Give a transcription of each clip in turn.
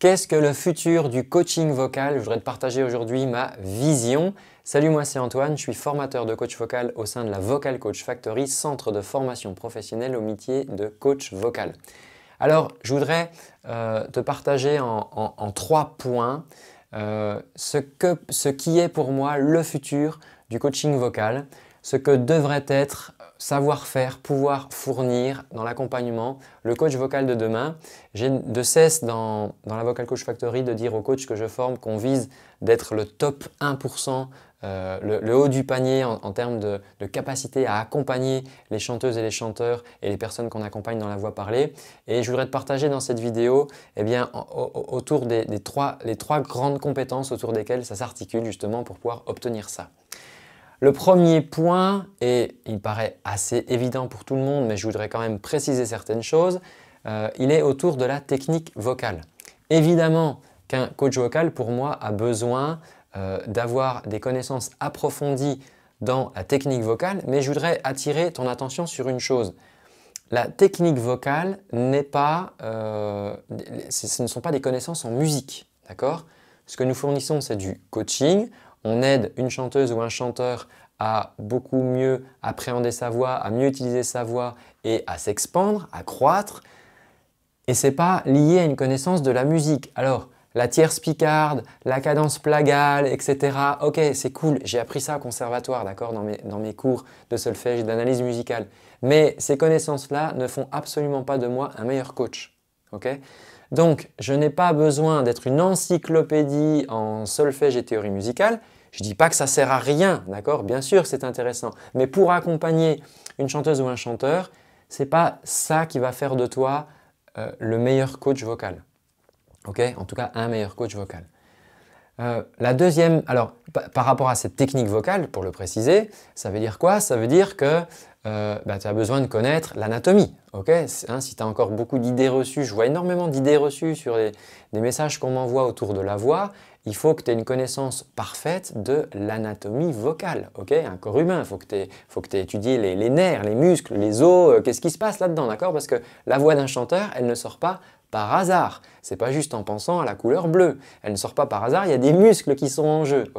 Qu'est-ce que le futur du coaching vocal Je voudrais te partager aujourd'hui ma vision. Salut, moi c'est Antoine, je suis formateur de coach vocal au sein de la Vocal Coach Factory, centre de formation professionnelle au métier de coach vocal. Alors, je voudrais euh, te partager en, trois points euh, ce, ce qui est pour moi le futur du coaching vocal, ce que devrait être savoir-faire, pouvoir fournir dans l'accompagnement, le coach vocal de demain. J'ai de cesse dans, la Vocal Coach Factory de dire aux coachs que je forme qu'on vise d'être le top 1%, euh, le, haut du panier en, termes de, capacité à accompagner les chanteuses et les chanteurs et les personnes qu'on accompagne dans la voix parlée. Et je voudrais te partager dans cette vidéo eh bien, autour des, des trois, les trois grandes compétences autour desquelles ça s'articule justement pour pouvoir obtenir ça. Le premier point, et il paraît assez évident pour tout le monde, mais je voudrais quand même préciser certaines choses, euh, il est autour de la technique vocale. Évidemment qu'un coach vocal, pour moi, a besoin euh, d'avoir des connaissances approfondies dans la technique vocale, mais je voudrais attirer ton attention sur une chose. La technique vocale n'est pas... Euh, ce ne sont pas des connaissances en musique, d'accord Ce que nous fournissons, c'est du coaching on aide une chanteuse ou un chanteur à beaucoup mieux appréhender sa voix, à mieux utiliser sa voix et à s'expandre, à croître. Et c'est pas lié à une connaissance de la musique. Alors, la tierce picarde, la cadence plagale, etc. Ok, c'est cool, j'ai appris ça au conservatoire, d'accord, dans mes, cours de solfège et d'analyse musicale. Mais ces connaissances-là ne font absolument pas de moi un meilleur coach. Donc, je n'ai pas besoin d'être une encyclopédie en solfège et théorie musicale. Je ne dis pas que ça sert à rien, d'accord Bien sûr, c'est intéressant. Mais pour accompagner une chanteuse ou un chanteur, ce n'est pas ça qui va faire de toi euh, le meilleur coach vocal. Ok En tout cas, un meilleur coach vocal. Euh, la deuxième, alors par rapport à cette technique vocale, pour le préciser, ça veut dire quoi Ça veut dire que euh, bah, tu as besoin de connaître l'anatomie. Hein, si tu as encore beaucoup d'idées reçues, je vois énormément d'idées reçues sur les, des messages qu'on m'envoie autour de la voix, il faut que tu aies une connaissance parfaite de l'anatomie vocale. un corps humain, il faut que tu aies, étudié les, nerfs, les muscles, les os, euh, qu'est-ce qui se passe là-dedans, d'accord Parce que la voix d'un chanteur, elle ne sort pas par hasard. C'est pas juste en pensant à la couleur bleue. Elle ne sort pas par hasard, il y a des muscles qui sont en jeu,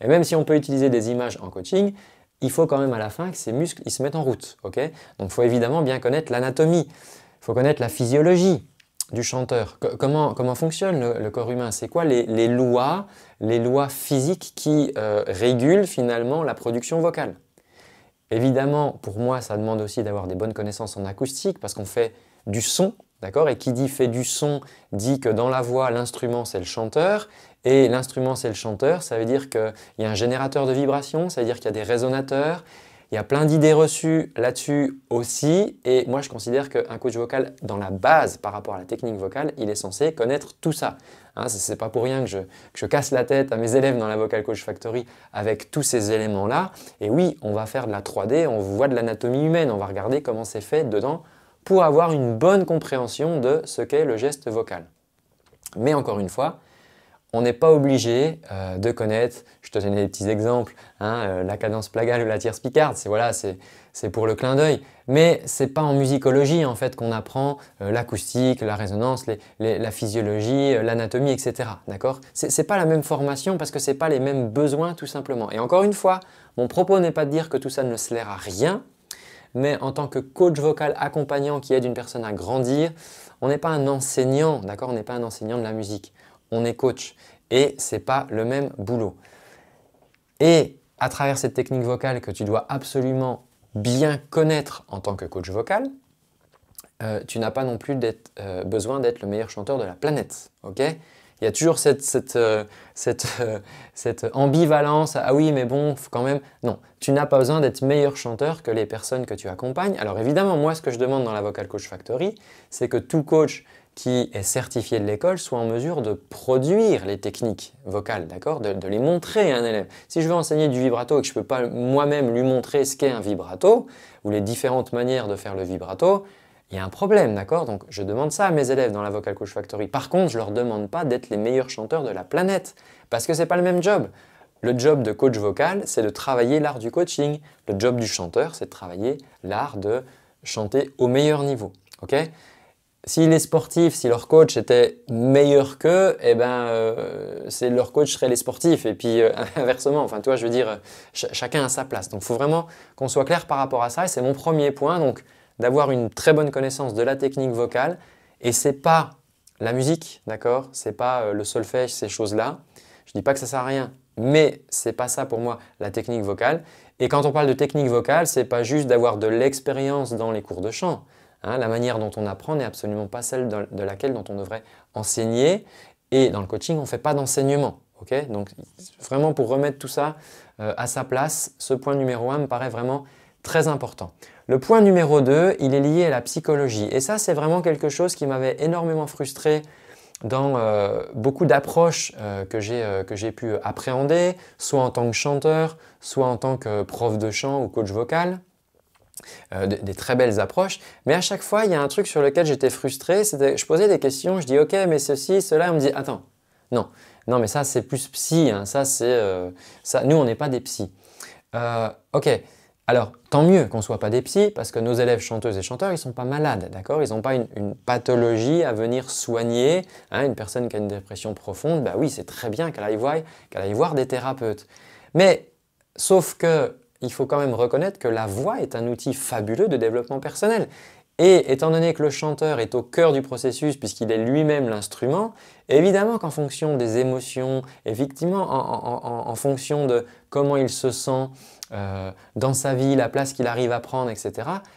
Et même si on peut utiliser des images en coaching, il faut quand même à la fin que ces muscles ils se mettent en route. ok Donc il faut évidemment bien connaître l'anatomie, il faut connaître la physiologie du chanteur. comment, fonctionne le, corps humain C'est quoi les, lois, les lois physiques qui euh, régulent finalement la production vocale Évidemment, pour moi, ça demande aussi d'avoir des bonnes connaissances en acoustique parce qu'on fait du son, d'accord Et qui dit fait du son dit que dans la voix, l'instrument, c'est le chanteur. Et l'instrument, c'est le chanteur, ça veut dire qu'il y a un générateur de vibrations, ça veut dire qu'il y a des résonateurs, il y a plein d'idées reçues là-dessus aussi. Et moi, je considère qu'un coach vocal, dans la base par rapport à la technique vocale, il est censé connaître tout ça. Hein, ce n'est pas pour rien que je, que je, casse la tête à mes élèves dans la Vocal Coach Factory avec tous ces éléments-là. Et oui, on va faire de la 3D, on voit de l'anatomie humaine, on va regarder comment c'est fait dedans pour avoir une bonne compréhension de ce qu'est le geste vocal. Mais encore une fois, on n'est pas obligé euh, de connaître, je te donne des petits exemples, hein, euh, la cadence plagale ou la tierce picarde, c'est voilà, c'est pour le clin d'œil. Mais c'est pas en musicologie en fait qu'on apprend euh, l'acoustique, la résonance, la physiologie, l'anatomie, etc. D'accord C'est pas la même formation parce que c'est pas les mêmes besoins tout simplement. Et encore une fois, mon propos n'est pas de dire que tout ça ne se à rien, mais en tant que coach vocal accompagnant qui aide une personne à grandir, on n'est pas un enseignant, On n'est pas un enseignant de la musique on est coach et c'est pas le même boulot. Et à travers cette technique vocale que tu dois absolument bien connaître en tant que coach vocal, euh, tu n'as pas non plus euh, besoin d'être le meilleur chanteur de la planète. il y a toujours euh, cette, ambivalence, ah oui, mais bon, quand même... Non, tu n'as pas besoin d'être meilleur chanteur que les personnes que tu accompagnes. Alors évidemment, moi, ce que je demande dans la Vocal Coach Factory, c'est que tout coach qui est certifié de l'école soit en mesure de produire les techniques vocales, de, les montrer à un élève. Si je veux enseigner du vibrato et que je ne peux pas moi-même lui montrer ce qu'est un vibrato, ou les différentes manières de faire le vibrato, il y a un problème, d'accord Donc je demande ça à mes élèves dans la Vocal Coach Factory. Par contre, je ne leur demande pas d'être les meilleurs chanteurs de la planète, parce que ce n'est pas le même job. Le job de coach vocal, c'est de travailler l'art du coaching. Le job du chanteur, c'est de travailler l'art de chanter au meilleur niveau, ok si les sportifs, si leur coach était meilleur qu'eux, eh ben, euh, leur coach serait les sportifs. Et puis euh, inversement, enfin, toi, je veux dire, chacun a sa place. Donc, il faut vraiment qu'on soit clair par rapport à ça. Et c'est mon premier point, donc, d'avoir une très bonne connaissance de la technique vocale. Et ce n'est pas la musique, d'accord n'est pas euh, le solfège, ces choses-là. Je ne dis pas que ça sert à rien, mais ce n'est pas ça pour moi la technique vocale. Et quand on parle de technique vocale, ce n'est pas juste d'avoir de l'expérience dans les cours de chant. Hein, la manière dont on apprend n'est absolument pas celle de, laquelle dont on devrait enseigner. Et dans le coaching, on ne fait pas d'enseignement. Donc vraiment pour remettre tout ça euh, à sa place, ce point numéro 1 me paraît vraiment très important. Le point numéro 2, il est lié à la psychologie. Et ça, c'est vraiment quelque chose qui m'avait énormément frustré dans euh, beaucoup d'approches euh, que j'ai pu appréhender, soit en tant que chanteur, soit en tant que prof de chant ou coach vocal. Euh, des très belles approches, mais à chaque fois, il y a un truc sur lequel j'étais frustré, c'était je posais des questions, je dis ok, mais ceci, cela, on me dit attends, non, non, mais ça c'est plus psy, hein. ça c'est, euh, nous on n'est pas des psys. Euh, ok, alors tant mieux qu'on ne soit pas des psys, parce que nos élèves chanteuses et chanteurs, ils ne sont pas malades, d'accord Ils n'ont pas une, pathologie à venir soigner. Hein. une personne qui a une dépression profonde, bah oui, c'est très bien qu'elle aille qu'elle aille voir des thérapeutes. Mais sauf que il faut quand même reconnaître que la voix est un outil fabuleux de développement personnel. Et étant donné que le chanteur est au cœur du processus puisqu'il est lui-même l'instrument, évidemment qu'en fonction des émotions, effectivement en, fonction de comment il se sent euh, dans sa vie, la place qu'il arrive à prendre, etc.,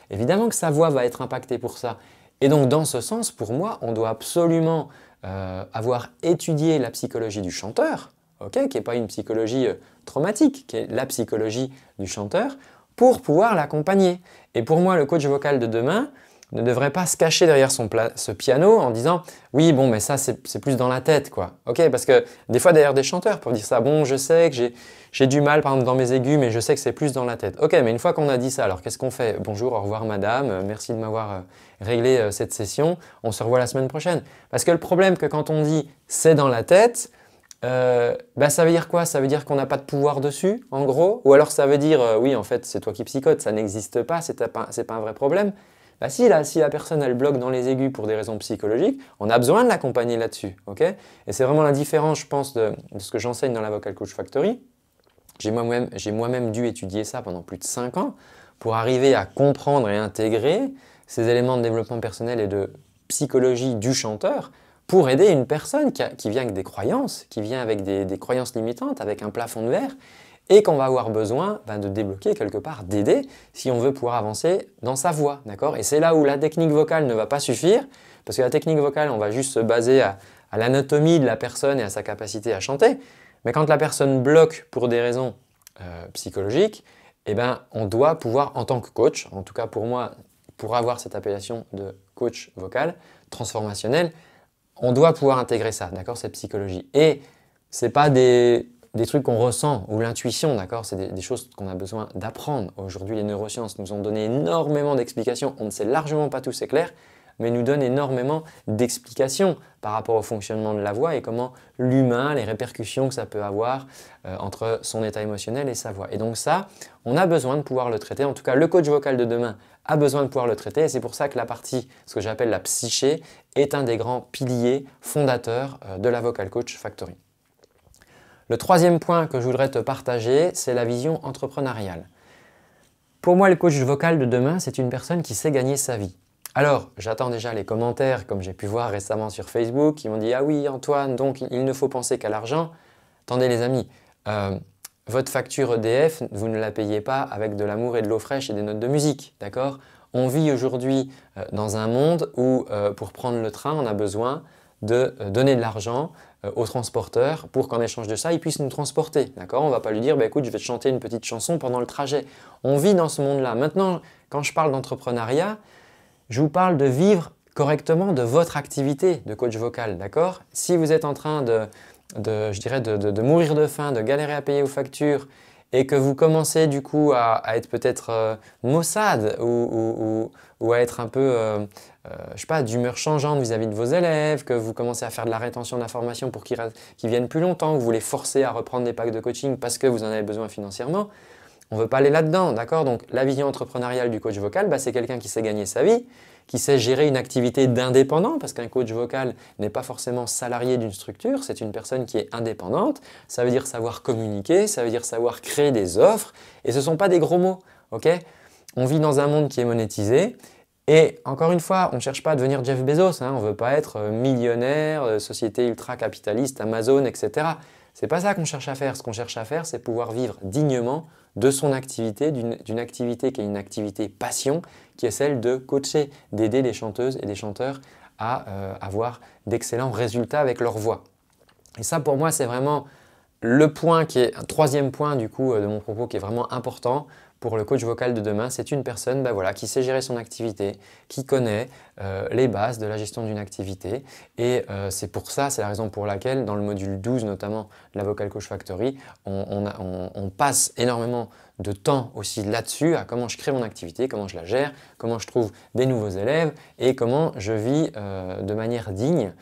évidemment que sa voix va être impactée pour ça. Et donc dans ce sens, pour moi, on doit absolument euh, avoir étudié la psychologie du chanteur, qui n'est pas une psychologie euh, traumatique, qui est la psychologie du chanteur, pour pouvoir l'accompagner. Et pour moi, le coach vocal de demain ne devrait pas se cacher derrière son ce piano en disant oui bon mais ça c'est plus dans la tête quoi ok parce que des fois derrière des chanteurs pour dire ça bon je sais que j'ai du mal par exemple dans mes aigus mais je sais que c'est plus dans la tête ok mais une fois qu'on a dit ça alors qu'est-ce qu'on fait bonjour au revoir madame euh, merci de m'avoir euh, réglé cette session on se revoit la semaine prochaine parce que le problème que quand on dit c'est dans la tête euh, bah, ça veut dire quoi Ça veut dire qu'on n'a pas de pouvoir dessus, en gros Ou alors ça veut dire, euh, oui, en fait, c'est toi qui psychotes, ça n'existe pas, c'est pas, pas, un vrai problème bah, si, la, personne, elle bloque dans les aigus pour des raisons psychologiques, on a besoin de l'accompagner là-dessus, Et c'est vraiment la différence, je pense, de, ce que j'enseigne dans la Vocal Coach Factory. J'ai moi-même dû étudier ça pendant plus de 5 ans pour arriver à comprendre et intégrer ces éléments de développement personnel et de psychologie du chanteur pour aider une personne qui, vient avec des croyances, qui vient avec des, croyances limitantes, avec un plafond de verre, et qu'on va avoir besoin ben, de débloquer quelque part, d'aider, si on veut pouvoir avancer dans sa voix. Et c'est là où la technique vocale ne va pas suffire, parce que la technique vocale, on va juste se baser à, l'anatomie de la personne et à sa capacité à chanter, mais quand la personne bloque pour des raisons euh, psychologiques, eh ben, on doit pouvoir, en tant que coach, en tout cas pour moi, pour avoir cette appellation de coach vocal, transformationnel, on doit pouvoir intégrer ça, d'accord Cette psychologie. Et ce n'est pas des, des trucs qu'on ressent ou l'intuition, d'accord C'est des, choses qu'on a besoin d'apprendre. Aujourd'hui, les neurosciences nous ont donné énormément d'explications. On ne sait largement pas tout, c'est clair mais nous donne énormément d'explications par rapport au fonctionnement de la voix et comment l'humain, les répercussions que ça peut avoir euh, entre son état émotionnel et sa voix. Et donc ça, on a besoin de pouvoir le traiter. En tout cas, le coach vocal de demain a besoin de pouvoir le traiter et c'est pour ça que la partie, ce que j'appelle la psyché, est un des grands piliers fondateurs euh, de la Vocal Coach Factory. Le troisième point que je voudrais te partager, c'est la vision entrepreneuriale. Pour moi, le coach vocal de demain, c'est une personne qui sait gagner sa vie. Alors, j'attends déjà les commentaires, comme j'ai pu voir récemment sur Facebook, qui m'ont dit Ah oui, Antoine, donc il ne faut penser qu'à l'argent. Attendez, les amis, euh, votre facture EDF, vous ne la payez pas avec de l'amour et de l'eau fraîche et des notes de musique, d'accord On vit aujourd'hui euh, dans un monde où, euh, pour prendre le train, on a besoin de donner de l'argent aux transporteurs pour qu'en échange de ça, ils puissent nous transporter, d'accord On ne va pas lui dire bah, Écoute, je vais te chanter une petite chanson pendant le trajet. On vit dans ce monde-là. Maintenant, quand je parle d'entrepreneuriat, je vous parle de vivre correctement de votre activité de coach vocal, d'accord Si vous êtes en train de, je dirais, de, mourir de faim, de galérer à payer vos factures, et que vous commencez du coup à, être peut-être euh, maussade ou, à être un peu, euh, euh, je ne sais pas, d'humeur changeante vis-à-vis de vos élèves, que vous commencez à faire de la rétention d'informations pour qu'ils viennent plus longtemps, que vous les forcez à reprendre des packs de coaching parce que vous en avez besoin financièrement, on ne veut pas aller là-dedans, d'accord Donc la vision entrepreneuriale du coach vocal, bah, c'est quelqu'un qui sait gagner sa vie, qui sait gérer une activité d'indépendant, parce qu'un coach vocal n'est pas forcément salarié d'une structure, c'est une personne qui est indépendante. Ça veut dire savoir communiquer, ça veut dire savoir créer des offres, et ce ne sont pas des gros mots, ok On vit dans un monde qui est monétisé, et encore une fois, on ne cherche pas à devenir Jeff Bezos, hein. on ne veut pas être euh, millionnaire, euh, société ultra-capitaliste, Amazon, etc. C'est pas ça qu'on cherche à faire. Ce qu'on cherche à faire, c'est pouvoir vivre dignement de son activité, d'une activité qui est une activité passion, qui est celle de coacher, d'aider les chanteuses et les chanteurs à euh, avoir d'excellents résultats avec leur voix. Et ça, pour moi, c'est vraiment le point qui est un troisième point du coup de mon propos qui est vraiment important pour le coach vocal de demain, c'est une personne bah voilà, qui sait gérer son activité, qui connaît euh, les bases de la gestion d'une activité. Et euh, c'est pour ça, c'est la raison pour laquelle dans le module 12 notamment de la Vocal Coach Factory, on, passe énormément de temps aussi là-dessus, à comment je crée mon activité, comment je la gère, comment je trouve des nouveaux élèves et comment je vis euh, de manière digne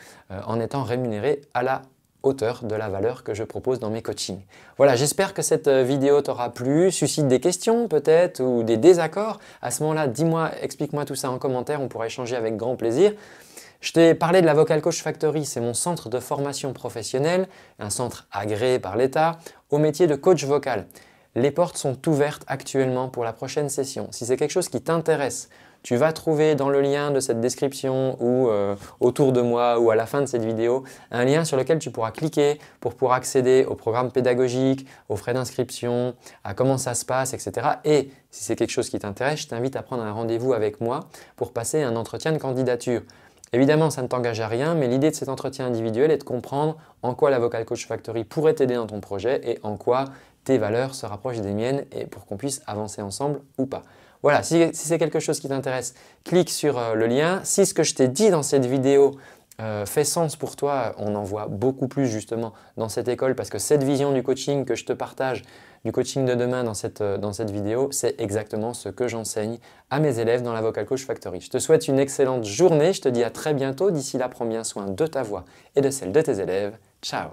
en étant rémunéré à la hauteur de la valeur que je propose dans mes coachings. Voilà, j'espère que cette euh, vidéo t'aura plu, suscite des questions peut-être ou des désaccords. À ce moment-là, dis-moi, explique-moi tout ça en commentaire, on pourra échanger avec grand plaisir. Je t'ai parlé de la Vocal Coach Factory, c'est mon centre de formation professionnelle, un centre agréé par l'État au métier de coach vocal. Les portes sont ouvertes actuellement pour la prochaine session. Si c'est quelque chose qui t'intéresse, tu vas trouver dans le lien de cette description ou euh, autour de moi ou à la fin de cette vidéo un lien sur lequel tu pourras cliquer pour pouvoir accéder au programme pédagogique, aux frais d'inscription, à comment ça se passe, etc. Et si c'est quelque chose qui t'intéresse, je t'invite à prendre un rendez-vous avec moi pour passer un entretien de candidature. Évidemment, ça ne t'engage à rien, mais l'idée de cet entretien individuel est de comprendre en quoi la Vocal Coach Factory pourrait t'aider dans ton projet et en quoi tes valeurs se rapprochent des miennes et pour qu'on puisse avancer ensemble ou pas. Voilà, si, c'est quelque chose qui t'intéresse, clique sur euh, le lien. Si ce que je t'ai dit dans cette vidéo euh, fait sens pour toi, on en voit beaucoup plus justement dans cette école parce que cette vision du coaching que je te partage, du coaching de demain dans cette, euh, dans cette vidéo, c'est exactement ce que j'enseigne à mes élèves dans la Vocal Coach Factory. Je te souhaite une excellente journée, je te dis à très bientôt. D'ici là, prends bien soin de ta voix et de celle de tes élèves. Ciao